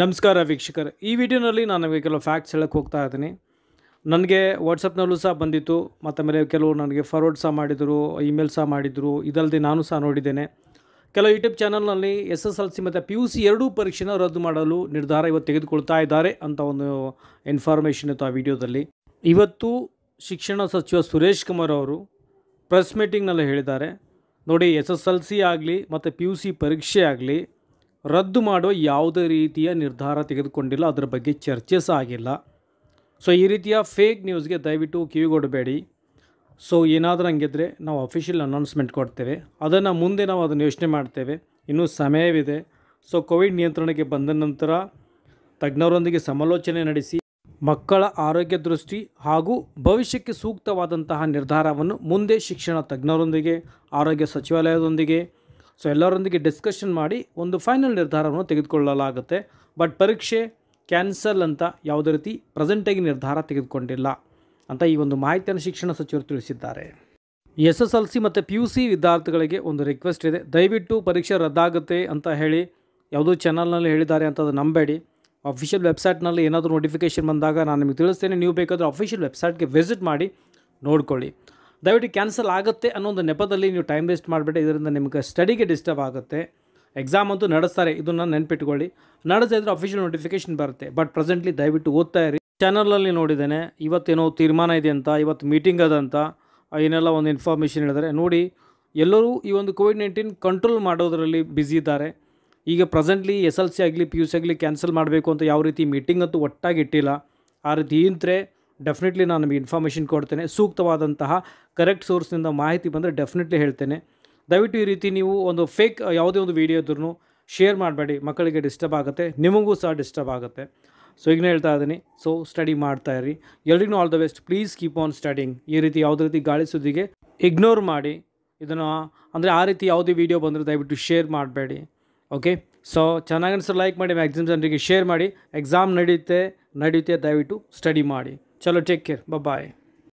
ನಮಸ್ಕಾರ ವೀಕ್ಷಕರು ಈ ವಿಡಿಯೋನಲ್ಲಿ ನಾನು ಕೆಲವು ಫ್ಯಾಕ್ಟ್ಸ್ ಹೇಳಕ್ಕೆ ಹೋಗ್ತಾ ಇದ್ದೀನಿ ನನಗೆ ವಾಟ್ಸಪ್ನಲ್ಲೂ ಸಹ ಬಂದಿತ್ತು ಮತ್ತು ಮೇಲೆ ಕೆಲವು ನನಗೆ ಫಾರ್ವರ್ಡ್ ಸಹ ಮಾಡಿದರು ಇಮೇಲ್ ಸಹ ಮಾಡಿದರು ಇದಲ್ಲದೆ ನಾನು ಸಹ ನೋಡಿದ್ದೇನೆ ಕೆಲವು ಯೂಟ್ಯೂಬ್ ಚಾನಲ್ನಲ್ಲಿ ಎಸ್ ಎಸ್ ಎಲ್ ಸಿ ಮತ್ತು ಪಿ ಯು ಸಿ ಎರಡೂ ಪರೀಕ್ಷೆನ ರದ್ದು ಮಾಡಲು ನಿರ್ಧಾರ ಇವತ್ತು ತೆಗೆದುಕೊಳ್ತಾ ಇದ್ದಾರೆ ಅಂತ ಒಂದು ಇನ್ಫಾರ್ಮೇಷನ್ ಇತ್ತು ಆ ವಿಡಿಯೋದಲ್ಲಿ ಇವತ್ತು ಶಿಕ್ಷಣ ಸಚಿವ ಸುರೇಶ್ ಕುಮಾರ್ ಅವರು ಪ್ರೆಸ್ ಮೀಟಿಂಗ್ನಲ್ಲಿ ಹೇಳಿದ್ದಾರೆ ನೋಡಿ ಎಸ್ ಎಸ್ ಎಲ್ ಸಿ ಆಗಲಿ ಮತ್ತು ಪಿ ಯು ಸಿ ಪರೀಕ್ಷೆ ಆಗಲಿ ರದ್ದು ಮಾಡುವ ಯಾವುದೇ ರೀತಿಯ ನಿರ್ಧಾರ ತೆಗೆದುಕೊಂಡಿಲ್ಲ ಅದರ ಬಗ್ಗೆ ಚರ್ಚೆ ಸಹ ಆಗಿಲ್ಲ ಸೊ ಈ ರೀತಿಯ ಫೇಕ್ ನ್ಯೂಸ್ಗೆ ದಯವಿಟ್ಟು ಕಿವಿಗೊಡಬೇಡಿ ಸೊ ಏನಾದರೂ ಹಂಗಿದ್ರೆ ನಾವು ಅಫಿಷಿಯಲ್ ಅನೌನ್ಸ್ಮೆಂಟ್ ಕೊಡ್ತೇವೆ ಅದನ್ನು ಮುಂದೆ ನಾವು ಅದನ್ನು ಯೋಚನೆ ಮಾಡ್ತೇವೆ ಇನ್ನೂ ಸಮಯವಿದೆ ಸೊ ಕೋವಿಡ್ ನಿಯಂತ್ರಣಕ್ಕೆ ಬಂದ ನಂತರ ತಜ್ಞರೊಂದಿಗೆ ಸಮಾಲೋಚನೆ ನಡೆಸಿ ಮಕ್ಕಳ ಆರೋಗ್ಯ ದೃಷ್ಟಿ ಹಾಗೂ ಭವಿಷ್ಯಕ್ಕೆ ಸೂಕ್ತವಾದಂತಹ ನಿರ್ಧಾರವನ್ನು ಮುಂದೆ ಶಿಕ್ಷಣ ತಜ್ಞರೊಂದಿಗೆ ಆರೋಗ್ಯ ಸಚಿವಾಲಯದೊಂದಿಗೆ ಸೊ ಎಲ್ಲರೊಂದಿಗೆ ಡಿಸ್ಕಷನ್ ಮಾಡಿ ಒಂದು ಫೈನಲ್ ನಿರ್ಧಾರವನ್ನು ತೆಗೆದುಕೊಳ್ಳಲಾಗುತ್ತೆ ಬಟ್ ಪರೀಕ್ಷೆ ಕ್ಯಾನ್ಸಲ್ ಅಂತ ಯಾವುದೇ ರೀತಿ ಪ್ರೆಸೆಂಟಾಗಿ ನಿರ್ಧಾರ ತೆಗೆದುಕೊಂಡಿಲ್ಲ ಅಂತ ಈ ಒಂದು ಮಾಹಿತಿಯನ್ನು ಶಿಕ್ಷಣ ಸಚಿವರು ತಿಳಿಸಿದ್ದಾರೆ ಎಸ್ ಎಸ್ ಎಲ್ ಸಿ ಮತ್ತು ಪಿ ಯು ಸಿ ವಿದ್ಯಾರ್ಥಿಗಳಿಗೆ ಒಂದು ರಿಕ್ವೆಸ್ಟ್ ಇದೆ ದಯವಿಟ್ಟು ಪರೀಕ್ಷೆ ರದ್ದಾಗುತ್ತೆ ಅಂತ ಹೇಳಿ ಯಾವುದೋ ಚಾನಲ್ನಲ್ಲಿ ಹೇಳಿದ್ದಾರೆ ಅಂತ ಅದು ನಂಬೇಡಿ ಅಫಿಷಿಯಲ್ ವೆಬ್ಸೈಟ್ನಲ್ಲಿ ಏನಾದರೂ ನೋಟಿಫಿಕೇಷನ್ ಬಂದಾಗ ನಾನು ನಿಮಗೆ ತಿಳಿಸ್ತೇನೆ ನೀವು ಬೇಕಾದರೆ ಅಫಿಷಿಯಲ್ ವೆಬ್ಸೈಟ್ಗೆ ವಿಸಿಟ್ ಮಾಡಿ ನೋಡ್ಕೊಳ್ಳಿ ದಯವಿಟ್ಟು ಕ್ಯಾನ್ಸಲ್ ಆಗುತ್ತೆ ಅನ್ನೋ ಒಂದು ನೆಪದಲ್ಲಿ ನೀವು ಟೈಮ್ ವೇಸ್ಟ್ ಮಾಡಬೇಡಿ ಇದರಿಂದ ನಿಮಗೆ ಸ್ಟಡಿಗೆ ಡಿಸ್ಟರ್ಬ್ ಆಗುತ್ತೆ ಎಕ್ಸಾಮ್ ಅಂತೂ ನಡೆಸ್ತಾರೆ ಇದನ್ನು ನೆನ್ಪಿಟ್ಕೊಳ್ಳಿ ನಡೆಸಿದ್ರೆ ಅಫಿಷಿಯಲ್ ನೋಟಿಫಿಕೇಶನ್ ಬರುತ್ತೆ ಬಟ್ ಪ್ರೆಸೆಂಟ್ಲಿ ದಯವಿಟ್ಟು ಓದ್ತಾ ಇರಿ ಚಾನಲಲ್ಲಿ ನೋಡಿದ್ದೇನೆ ಇವತ್ತೇನೋ ತೀರ್ಮಾನ ಇದೆ ಅಂತ ಇವತ್ತು ಮೀಟಿಂಗ್ ಅಂತ ಏನೆಲ್ಲ ಒಂದು ಇನ್ಫಾರ್ಮೇಷನ್ ಹೇಳಿದರೆ ನೋಡಿ ಎಲ್ಲರೂ ಈ ಒಂದು ಕೋವಿಡ್ ನೈನ್ಟೀನ್ ಕಂಟ್ರೋಲ್ ಮಾಡೋದರಲ್ಲಿ ಬ್ಯುಸಿ ಇದ್ದಾರೆ ಈಗ ಪ್ರೆಸೆಂಟ್ಲಿ ಎಸ್ ಎಲ್ ಸಿ ಆಗಲಿ ಪಿ ಯು ಸಿ ಆಗಲಿ ಕ್ಯಾನ್ಸಲ್ ಮಾಡಬೇಕು ಅಂತ ಯಾವ ರೀತಿ ಮೀಟಿಂಗ್ ಅಂತೂ ಒಟ್ಟಾಗಿ ಇಟ್ಟಿಲ್ಲ ಆ ರೀತಿ ಇಂತ್ರೆ ಡೆಫಿನೆಟ್ಲಿ ನಾನು ನಿಮಗೆ ಇನ್ಫಾರ್ಮೇಷನ್ ಕೊಡ್ತೇನೆ ಸೂಕ್ತವಾದಂತಹ ಕರೆಕ್ಟ್ ಸೋರ್ಸ್ನಿಂದ ಮಾಹಿತಿ ಬಂದರೆ ಡೆಫಿನೆಟ್ಲಿ ಹೇಳ್ತೇನೆ ದಯವಿಟ್ಟು ಈ ರೀತಿ ನೀವು ಒಂದು ಫೇಕ್ ಯಾವುದೇ ಒಂದು ವೀಡಿಯೋ ಶೇರ್ ಮಾಡಬೇಡಿ ಮಕ್ಕಳಿಗೆ ಡಿಸ್ಟರ್ಬ್ ಆಗುತ್ತೆ ನಿಮಗೂ ಸಹ ಡಿಸ್ಟರ್ಬ್ ಆಗುತ್ತೆ ಸೊ ಈಗ ಹೇಳ್ತಾ ಇದ್ದೀನಿ ಸೊ ಸ್ಟಡಿ ಮಾಡ್ತಾ ಇರಿ ಎಲ್ರಿಗೂ all the best please keep on studying ಈ ರೀತಿ ಯಾವುದೇ ರೀತಿ ಗಾಳಿ ಸುದ್ದಿಗೆ ಇಗ್ನೋರ್ ಮಾಡಿ ಇದನ್ನು ಅಂದರೆ ಆ ರೀತಿ ಯಾವುದೇ ವೀಡಿಯೋ ಬಂದರೂ ದಯವಿಟ್ಟು ಶೇರ್ ಮಾಡಬೇಡಿ ಓಕೆ ಸೊ ಚೆನ್ನಾಗಿ ಸರ್ ಲೈಕ್ ಮಾಡಿ ಮ್ಯಾಕ್ಸಿಮಮ್ ಜನರಿಗೆ ಶೇರ್ ಮಾಡಿ ಎಕ್ಸಾಮ್ ನಡೆಯುತ್ತೆ ನಡೆಯುತ್ತೆ ದಯವಿಟ್ಟು ಸ್ಟಡಿ ಮಾಡಿ चलो टेक केयर बाय